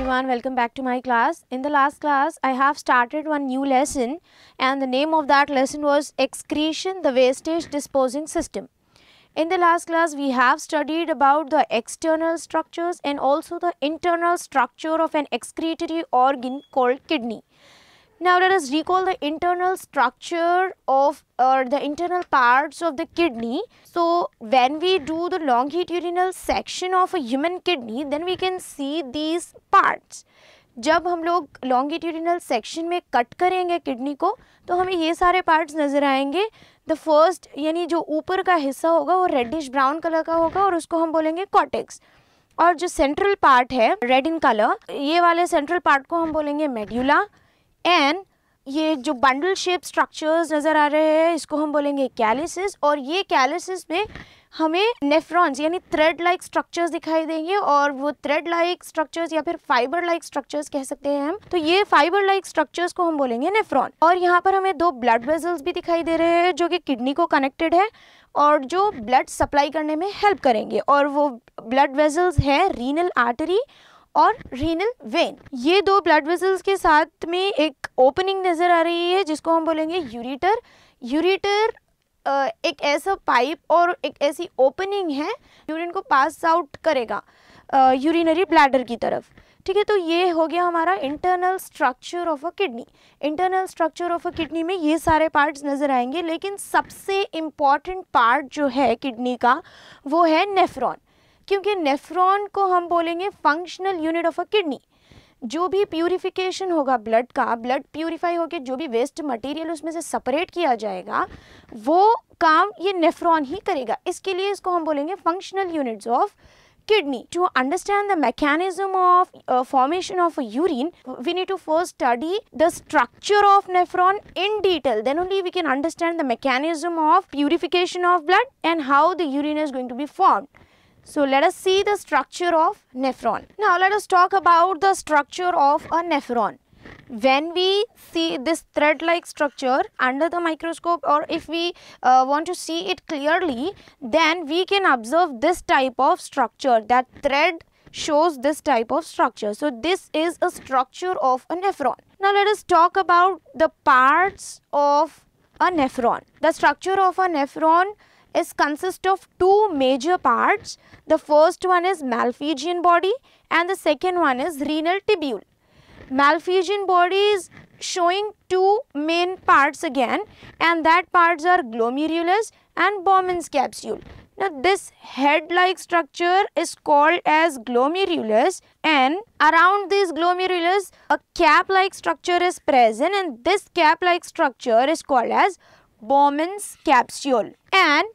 everyone welcome back to my class in the last class I have started one new lesson and the name of that lesson was excretion the wastage disposing system in the last class we have studied about the external structures and also the internal structure of an excretory organ called kidney Now let us recall the internal structure of or uh, the internal parts of the kidney. So when we do the longitudinal section of a human kidney then we can see these parts. जब हम लोग longitudinal section में cut करेंगे kidney को तो हमें ये सारे पार्ट्स नज़र आएंगे द फर्स्ट यानी जो ऊपर का हिस्सा होगा वो रेडिश ब्राउन कलर का होगा और उसको हम बोलेंगे कॉटेक्स और जो सेंट्रल पार्ट है रेड इन कलर ये वाले सेंट्रल पार्ट को हम बोलेंगे मेड्यूला एंड ये जो बंडल शेप स्ट्रक्चर्स नज़र आ रहे हैं इसको हम बोलेंगे कैलिसिस और ये कैलिसिस में हमें नेफ्रॉन्स यानी थ्रेड लाइक स्ट्रक्चर्स दिखाई देंगे और वो थ्रेड लाइक स्ट्रक्चर्स या फिर फाइबर लाइक स्ट्रक्चर्स कह सकते हैं हम तो ये फाइबर लाइक स्ट्रक्चर्स को हम बोलेंगे नेफ्रॉन और यहाँ पर हमें दो ब्लड वेजल्स भी दिखाई दे रहे हैं जो कि किडनी को कनेक्टेड है और जो ब्लड सप्लाई करने में हेल्प करेंगे और वो ब्लड वेजल्स हैं रीनल आर्टरी और रीनल वेन ये दो ब्लड वेसल्स के साथ में एक ओपनिंग नज़र आ रही है जिसको हम बोलेंगे यूरिटर यूरिटर एक ऐसा पाइप और एक ऐसी ओपनिंग है यूरिन को पास आउट करेगा यूरिनरी ब्लैडर की तरफ ठीक है तो ये हो गया हमारा internal structure of a kidney internal structure of a kidney में ये सारे पार्ट्स नज़र आएंगे लेकिन सबसे इम्पॉर्टेंट पार्ट जो है किडनी का वो है नेफ्रॉन क्योंकि नेफ्रॉन को हम बोलेंगे functional unit of a kidney जो भी प्यूरिफिकेशन होगा ब्लड का ब्लड प्योरीफाई होकर जो भी वेस्ट मटेरियल उसमें से सेपरेट किया जाएगा वो काम ये नेफ्रॉन ही करेगा इसके लिए इसको हम बोलेंगे functional units of kidney to understand the mechanism of formation of urine we need to first study the structure of nephron in detail then only we can understand the mechanism of purification of blood and how the urine is going to be form So let us see the structure of nephron. Now let us talk about the structure of a nephron. When we see this thread-like structure under the microscope or if we uh, want to see it clearly, then we can observe this type of structure. That thread shows this type of structure. So this is a structure of a nephron. Now let us talk about the parts of a nephron. The structure of a nephron is consists of two major parts. The first one is Malphigian body and the second one is renal tubule. Malphigian body is showing two main parts again and that parts are glomerulus and Bowman's capsule. Now this head-like structure is called as glomerulus and around this glomerulus a cap-like structure is present and this cap-like structure is called as Bowman's capsule. And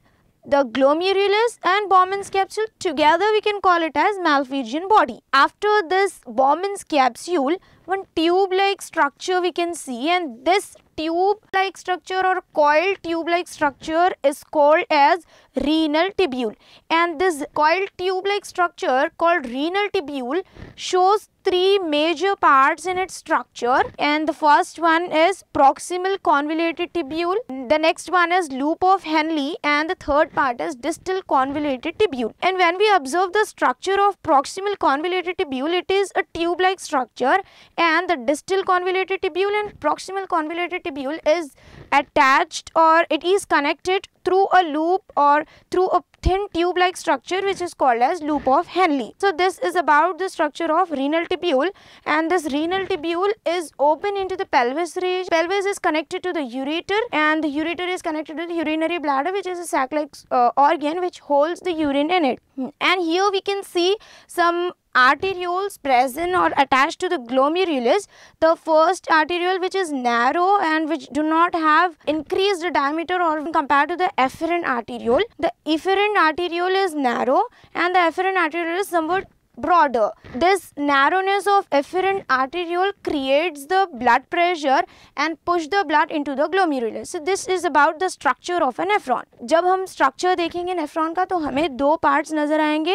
the glomerulus and Bowman's capsule together we can call it as Malphigian body. After this Bowman's capsule one tube like structure we can see and this tube like structure or coil tube like structure is called as renal tubule and this coil tube like structure called renal tubule shows three major parts in its structure and the first one is proximal convoluted tibule, the next one is loop of Henle and the third part is distal convoluted tibule. And when we observe the structure of proximal convoluted tibule, it is a tube-like structure and the distal convoluted tibule and proximal convoluted tibule is attached or it is connected through a loop or through a thin tube-like structure which is called as loop of Henle. So this is about the structure of renal tubule and this renal tubule is open into the pelvis ridge. Pelvis is connected to the ureter and the ureter is connected to the urinary bladder which is a sac-like uh, organ which holds the urine in it. And here we can see some arterioles present or attached to the glomerulus. The first arteriole which is narrow and which do not have increased diameter or compared to the efferent arteriole. The efferent arteriole is narrow and the efferent arteriole is somewhat broader. This narrowness of efferent arteriole creates the blood pressure and push the blood into the glomerulus. So this is about the structure of an nephron. jab hum structure dekhenge nephron ka to hame do parts nazar aayenge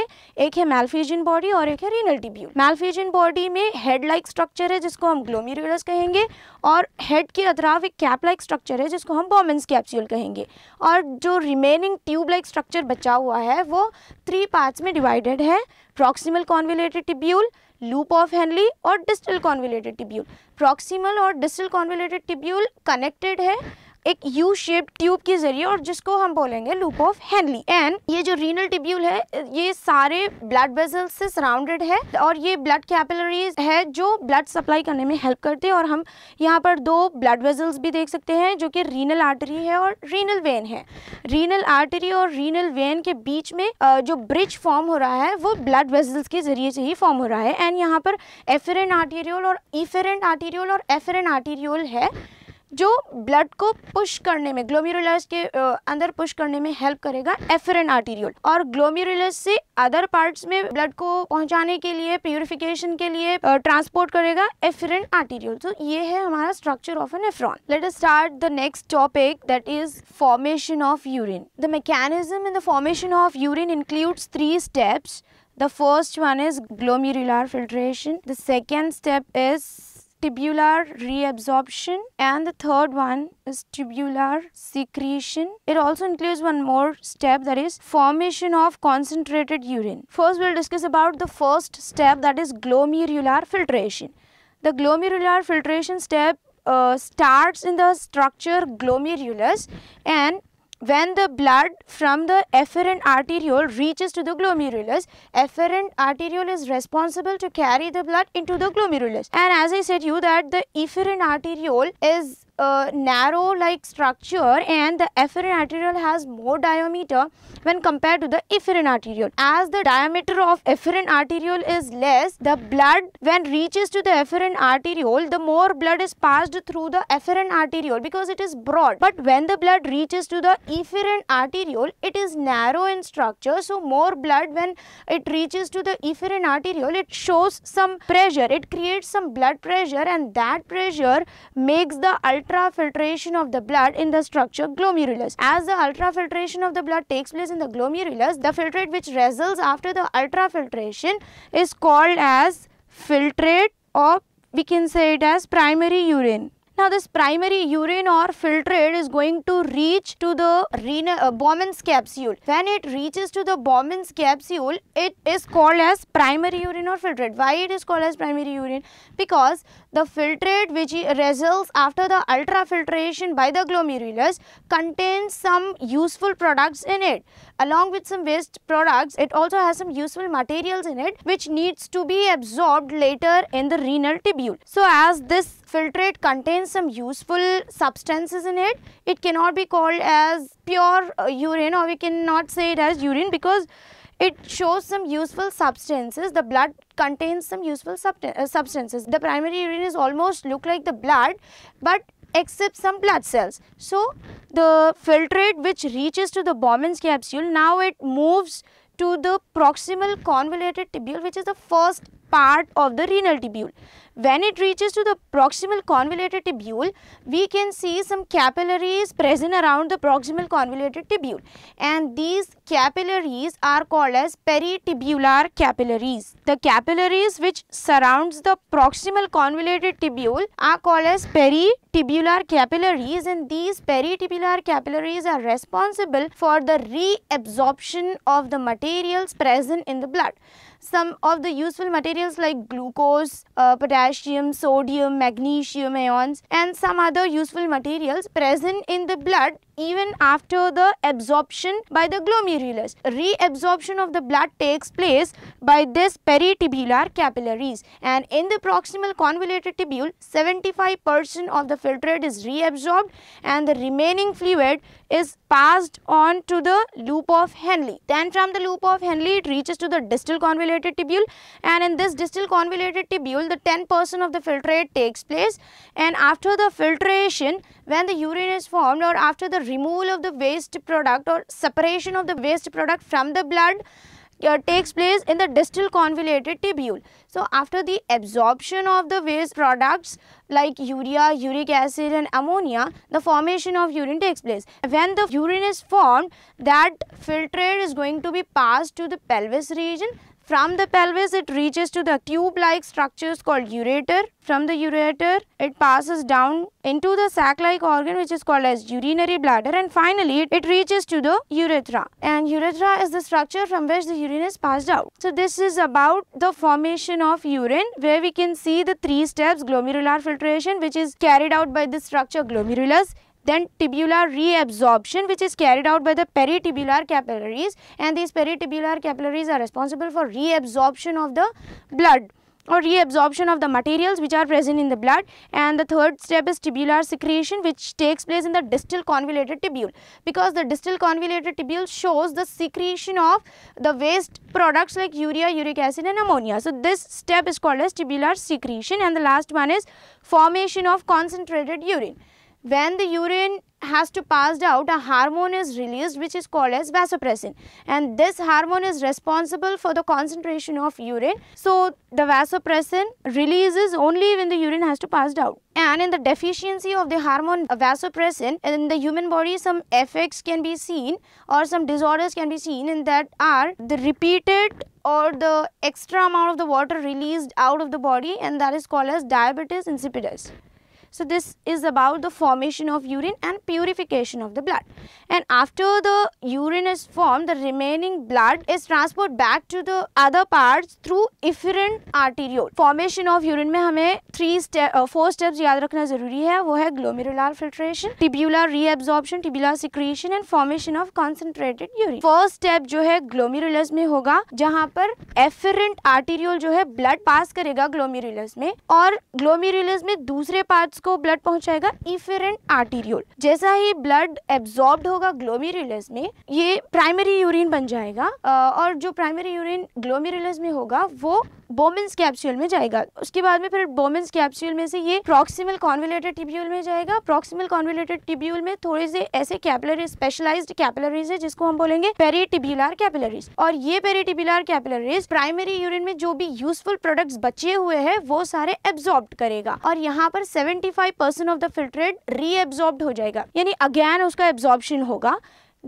ek hai malphagian body aur ek hai renal tubule. Malphagian body mein head like structure hai jisko hum glomerulus kahenge aur head ke atraf ek cap like structure hai jisko hum Bowman's capsule kahenge aur jo remaining tube like structure bacha hua hai wo three parts mein divided hai proximal convoluted tubule loop of Henle और distal convoluted tubule proximal और distal convoluted tubule connected है एक U shape tube के जरिए और जिसको हम बोलेंगे लूप ऑफ हेनली एंड ये जो रीनल टिब्यूल है ये सारे ब्लड वेसल से सराउंडेड है और ये ब्लड कैपिलरीज है जो ब्लड सप्लाई करने में हेल्प करते हैं और हम यहाँ पर दो ब्लड वेजल्स भी देख सकते हैं जो कि रीनल आर्टरी है और रीनल वेन है रीनल आर्टरी और रीनल वेन के बीच में जो ब्रिज फॉर्म हो रहा है वो ब्लड वेजल्स के जरिए से ही फॉर्म हो रहा है एंड यहाँ पर एफेरेंट आर्टेरियोल और इफेरेंट आर्टेरियोल और एफेरेंट आर्टेरियोल है जो ब्लड को पुश करने में ग्लोमेरुलस के अंदर पुश करने में हेल्प करेगा एफरन आर्टीरियल और ग्लोमेरुलस से अदर पार्ट्स में ब्लड को पहुंचाने के लिए प्योरिफिकेशन के लिए ट्रांसपोर्ट करेगा एफरन आर्टीरियल तो ये है हमारा structure of a nephron let us start the next topic that is formation of urine the mechanism in the formation of urine includes three steps the first one is glomerular filtration the second step is tubular reabsorption and the third one is tubular secretion. It also includes one more step that is formation of concentrated urine. First we will discuss about the first step that is glomerular filtration. The glomerular filtration step uh, starts in the structure glomerulus and when the blood from the efferent arteriole reaches to the glomerulus, efferent arteriole is responsible to carry the blood into the glomerulus. And as I said you that the efferent arteriole is uh, narrow like structure and the efferent arteriole has more diameter when compared to the efferent arteriole. As the diameter of efferent arteriole is less, the blood when reaches to the efferent arteriole, the more blood is passed through the efferent arteriole because it is broad. But when the blood reaches to the efferent arteriole, it is narrow in structure. So more blood when it reaches to the efferent arteriole, it shows some pressure. It creates some blood pressure and that pressure makes the ultimate ultrafiltration of the blood in the structure glomerulus. As the ultrafiltration of the blood takes place in the glomerulus, the filtrate which results after the ultrafiltration is called as filtrate or we can say it as primary urine. Now this primary urine or filtrate is going to reach to the renal, uh, Bowman's capsule. When it reaches to the Bowman's capsule, it is called as primary urine or filtrate. Why it is called as primary urine? Because the filtrate which results after the ultrafiltration by the glomerulus contains some useful products in it. Along with some waste products, it also has some useful materials in it which needs to be absorbed later in the renal tubule. So as this filtrate contains some useful substances in it, it cannot be called as pure urine or we cannot say it as urine because it shows some useful substances. The blood contains some useful uh, substances. The primary urine is almost look like the blood but except some blood cells. So, the filtrate which reaches to the Bowman's capsule now it moves to the proximal convoluted tubule which is the first part of the renal tubule. When it reaches to the proximal convoluted tibule, we can see some capillaries present around the proximal convoluted tibule. And these capillaries are called as peritibular capillaries. The capillaries which surrounds the proximal convoluted tibule are called as peritibular capillaries and these peritibular capillaries are responsible for the reabsorption of the materials present in the blood some of the useful materials like glucose, uh, potassium, sodium, magnesium ions and some other useful materials present in the blood even after the absorption by the glomerulus. Reabsorption of the blood takes place by this peritibular capillaries and in the proximal convoluted tubule 75% of the filtrate is reabsorbed and the remaining fluid is passed on to the loop of Henle. Then from the loop of Henle it reaches to the distal convoluted tubule and in this distal convoluted tubule the 10% of the filtrate takes place and after the filtration when the urine is formed or after the removal of the waste product or separation of the waste product from the blood uh, takes place in the distal convoluted tubule. So, after the absorption of the waste products like urea, uric acid and ammonia, the formation of urine takes place. When the urine is formed, that filtrate is going to be passed to the pelvis region from the pelvis, it reaches to the tube-like structures called ureter. From the ureter, it passes down into the sac-like organ which is called as urinary bladder and finally it reaches to the urethra. And urethra is the structure from which the urine is passed out. So this is about the formation of urine where we can see the three steps glomerular filtration which is carried out by the structure glomerulus then tibular reabsorption which is carried out by the peritibular capillaries and these peritibular capillaries are responsible for reabsorption of the blood or reabsorption of the materials which are present in the blood and the third step is tubular secretion which takes place in the distal convoluted tubule because the distal convoluted tubule shows the secretion of the waste products like urea, uric acid and ammonia. So, this step is called as tubular secretion and the last one is formation of concentrated urine when the urine has to pass out a hormone is released which is called as vasopressin and this hormone is responsible for the concentration of urine so the vasopressin releases only when the urine has to pass out and in the deficiency of the hormone vasopressin in the human body some effects can be seen or some disorders can be seen and that are the repeated or the extra amount of the water released out of the body and that is called as diabetes insipidus So this is about the formation of urine and purification of the blood. And after the urine is formed, the remaining blood is transported back to the other parts through efferent arteriole. Formation of urine mein hame three step, uh, four steps yaad rakhna zaruri hai wo hai glomerular filtration, tubular reabsorption, tubular secretion and formation of concentrated urine. First step jo hai glomerulus mein hoga jahan par efferent arteriole jo hai blood pass karega glomerulus mein aur glomerulus mein dusre parts किसको blood पहुंचाएगा efferent arteriole जैसा ही blood absorb होगा glomerulus में ये primary urine बन जाएगा और जो प्राइमरी यूरिन ग्लोमेरुलस में होगा वो बोमेंस कैप्सूल में जाएगा उसके बाद में फिर बोमेंस कैप्सूल में से ये प्रोक्सीमल कॉन्विलेटेड टिब्यूल में जाएगा प्रोक्सीमल कॉन्विलेटेड टिब्यूल में थोड़े से ऐसे कैपिलरी स्पेशलाइज कैपिलरीज है जिसको हम बोलेंगे पेरीटिब्यूलर कैपिलरीज और ये पेरीटिब्यूलर कैपिलरीज प्राइमरी यूरिन में जो भी यूजफुल प्रोडक्ट बचे हुए हैं वो सारे एब्जॉर्ब करेगा और यहाँ पर 75% ऑफ द फिल्ट्रेट रीएब्जॉर्ब हो जाएगा यानी अगेन उसका एब्जॉर्प्शन होगा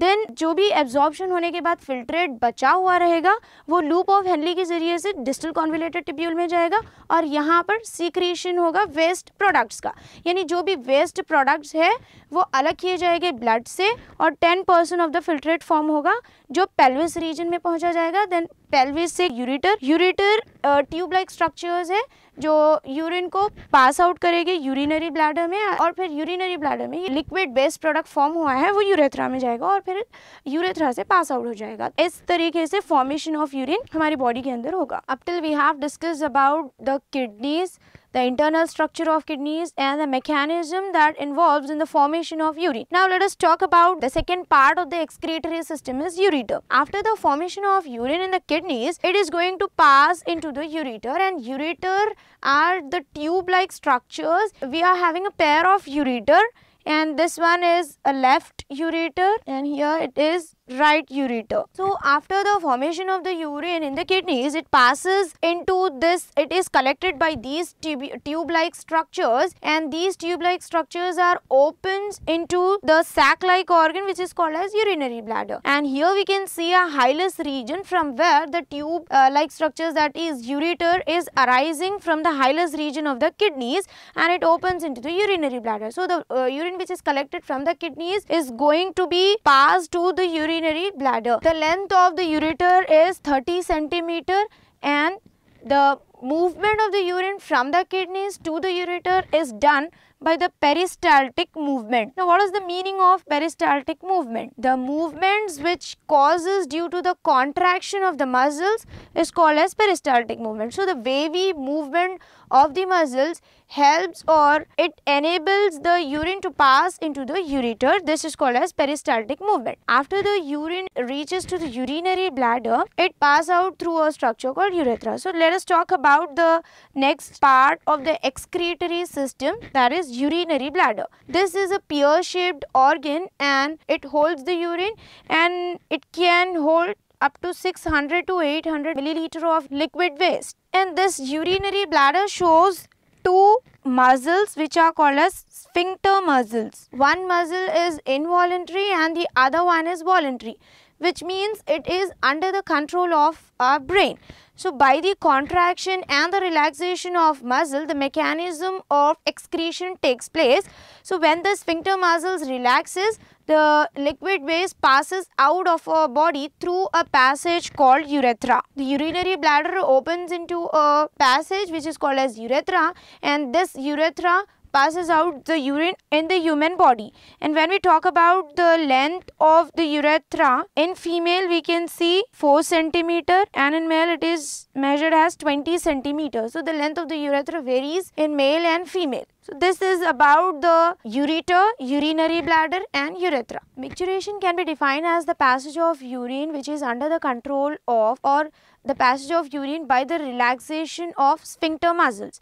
देन जो भी एब्जॉर्बशन होने के बाद फिल्ट्रेट बचा हुआ रहेगा वो लूप ऑफ हेनली के जरिए से डिस्टल कॉन्विलेटेड टिब्यूल में जाएगा और यहाँ पर सीक्रिएशन होगा वेस्ट प्रोडक्ट्स का यानी जो भी वेस्ट प्रोडक्ट्स है वो अलग किए जाएंगे ब्लड से और 10% ऑफ द फिल्ट्रेट फॉर्म होगा जो पेल्विस रीजन में पहुंचा जाएगा देन पेल्विस से ureter ureter tube like structures है जो यूरिन को पास आउट करेगी यूरिनरी ब्लैडर में और फिर यूरिनरी ब्लैडर में लिक्विड बेस्ड प्रोडक्ट फॉर्म हुआ है वो यूरेथ्रा में जाएगा और फिर यूरेथ्रा से पास आउट हो जाएगा इस तरीके से फॉर्मेशन ऑफ यूरिन हमारी बॉडी के अंदर होगा अब till we have discuss about the kidneys the internal structure of kidneys and the mechanism that involves in the formation of urine. Now let us talk about the second part of the excretory system is ureter. After the formation of urine in the kidneys, it is going to pass into the ureter and ureter are the tube-like structures. We are having a pair of ureter and this one is a left ureter and here it is right ureter. So after the formation of the urine in the kidneys, it passes into this, it is collected by these tube-like structures and these tube-like structures are opens into the sac-like organ which is called as urinary bladder. And here we can see a hilus region from where the tube-like uh, structures that is ureter is arising from the hilus region of the kidneys and it opens into the urinary bladder. So the uh, urinary urine which is collected from the kidneys is going to be passed to the urinary bladder. The length of the ureter is 30 centimeter and the movement of the urine from the kidneys to the ureter is done by the peristaltic movement. Now what is the meaning of peristaltic movement? The movements which causes due to the contraction of the muscles is called as peristaltic movement. So the wavy movement of the muscles helps or it enables the urine to pass into the ureter. This is called as peristaltic movement. After the urine reaches to the urinary bladder, it passes out through a structure called urethra. So let us talk about the next part of the excretory system that is urinary bladder. This is a pear-shaped organ and it holds the urine and it can hold up to 600 to 800 milliliter of liquid waste. And this urinary bladder shows two muscles which are called as sphincter muscles. One muscle is involuntary and the other one is voluntary which means it is under the control of our brain. So by the contraction and the relaxation of muscle, the mechanism of excretion takes place. So when the sphincter muscles relaxes, the liquid waste passes out of our body through a passage called urethra. The urinary bladder opens into a passage which is called as urethra and this urethra passes out the urine in the human body. And when we talk about the length of the urethra, in female we can see 4 centimeter and in male it is measured as 20 centimeter. So the length of the urethra varies in male and female. So this is about the ureter, urinary bladder and urethra. Micturition can be defined as the passage of urine which is under the control of or the passage of urine by the relaxation of sphincter muscles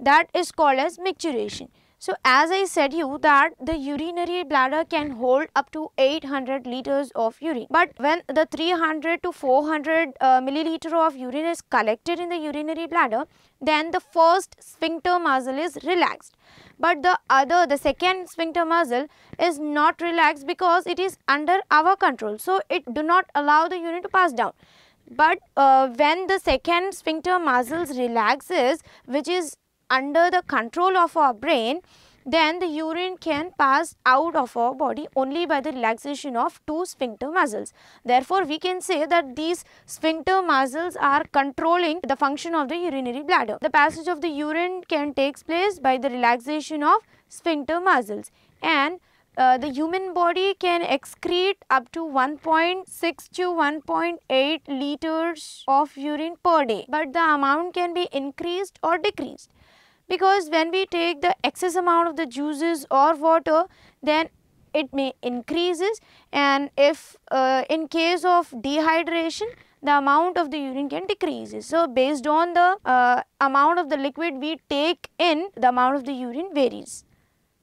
that is called as micturition. So as I said you that the urinary bladder can hold up to 800 liters of urine. But when the 300 to 400 uh, milliliter of urine is collected in the urinary bladder, then the first sphincter muscle is relaxed. But the other, the second sphincter muscle is not relaxed because it is under our control. So it do not allow the urine to pass down but uh, when the second sphincter muscles relaxes which is under the control of our brain, then the urine can pass out of our body only by the relaxation of two sphincter muscles. Therefore, we can say that these sphincter muscles are controlling the function of the urinary bladder. The passage of the urine can take place by the relaxation of sphincter muscles and uh, the human body can excrete up to 1.6 to 1.8 liters of urine per day but the amount can be increased or decreased because when we take the excess amount of the juices or water then it may increases and if uh, in case of dehydration the amount of the urine can decreases. So, based on the uh, amount of the liquid we take in the amount of the urine varies.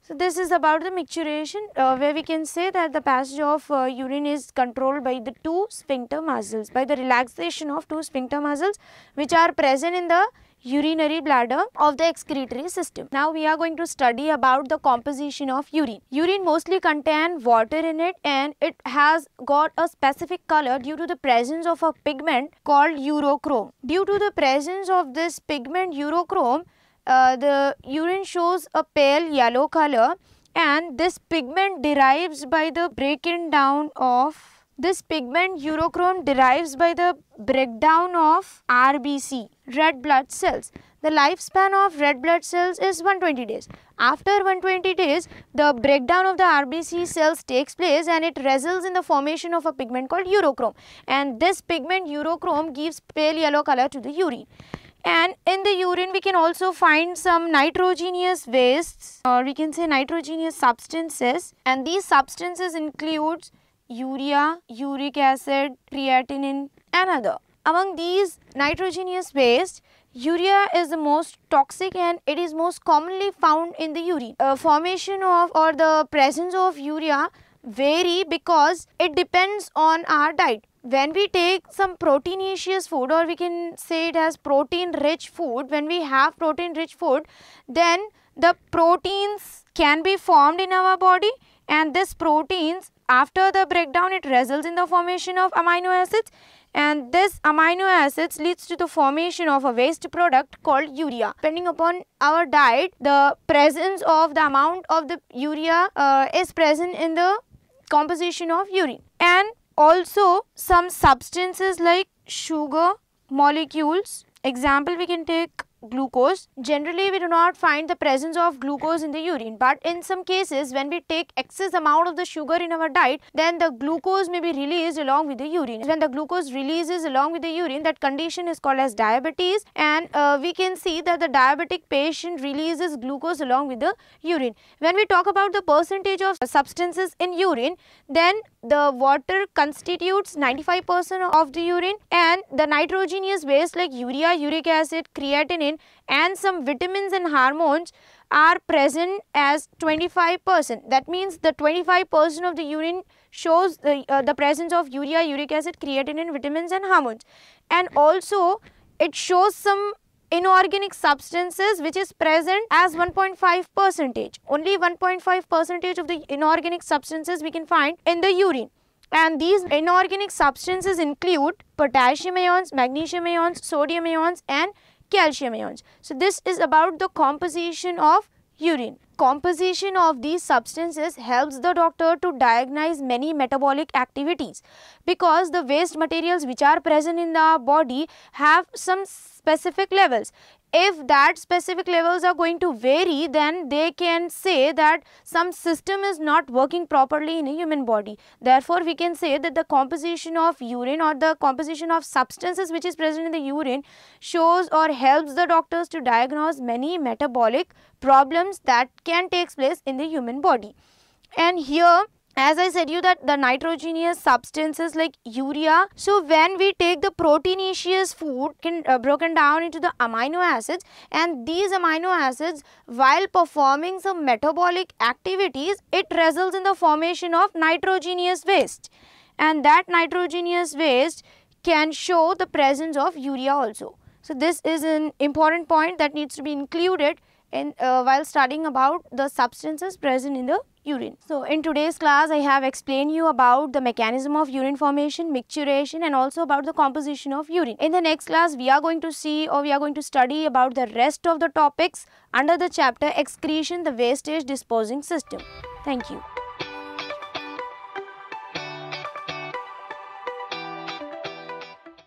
So, this is about the micturition uh, where we can say that the passage of uh, urine is controlled by the two sphincter muscles by the relaxation of two sphincter muscles which are present in the urinary bladder of the excretory system. Now we are going to study about the composition of urine. Urine mostly contain water in it and it has got a specific color due to the presence of a pigment called urochrome. Due to the presence of this pigment urochrome, uh, the urine shows a pale yellow color and this pigment derives by the breaking down of this pigment urochrome derives by the breakdown of RBC, red blood cells. The lifespan of red blood cells is 120 days. After 120 days, the breakdown of the RBC cells takes place and it results in the formation of a pigment called urochrome. And this pigment urochrome gives pale yellow color to the urine. And in the urine, we can also find some nitrogenous wastes or we can say nitrogenous substances. And these substances includes urea, uric acid, creatinine and other. Among these nitrogenous waste, urea is the most toxic and it is most commonly found in the urine. Uh, formation of or the presence of urea vary because it depends on our diet. When we take some proteinaceous food or we can say it as protein rich food, when we have protein rich food, then the proteins can be formed in our body and this proteins after the breakdown, it results in the formation of amino acids and this amino acids leads to the formation of a waste product called urea. Depending upon our diet, the presence of the amount of the urea uh, is present in the composition of urine. And also some substances like sugar molecules. Example, we can take glucose. Generally, we do not find the presence of glucose in the urine, but in some cases, when we take excess amount of the sugar in our diet, then the glucose may be released along with the urine. When the glucose releases along with the urine, that condition is called as diabetes and uh, we can see that the diabetic patient releases glucose along with the urine. When we talk about the percentage of substances in urine, then the water constitutes 95% of the urine and the nitrogenous waste like urea, uric acid, creatinine protein and some vitamins and hormones are present as 25%. That means the 25% of the urine shows the, uh, the presence of urea, uric acid, creatinine, vitamins and hormones. And also it shows some inorganic substances which is present as 1.5 percentage. Only 1.5 percentage of the inorganic substances we can find in the urine. And these inorganic substances include potassium ions, magnesium ions, sodium ions and calcium ions. So this is about the composition of urine. Composition of these substances helps the doctor to diagnose many metabolic activities because the waste materials which are present in the body have some specific levels if that specific levels are going to vary then they can say that some system is not working properly in a human body. Therefore, we can say that the composition of urine or the composition of substances which is present in the urine shows or helps the doctors to diagnose many metabolic problems that can take place in the human body. And here as I said you that the nitrogenous substances like urea. So when we take the proteinaceous food can uh, broken down into the amino acids and these amino acids while performing some metabolic activities it results in the formation of nitrogenous waste and that nitrogenous waste can show the presence of urea also. So this is an important point that needs to be included in, uh, while studying about the substances present in the urine. So in today's class, I have explained you about the mechanism of urine formation, micturition and also about the composition of urine. In the next class, we are going to see or we are going to study about the rest of the topics under the chapter excretion, the wastage disposing system. Thank you.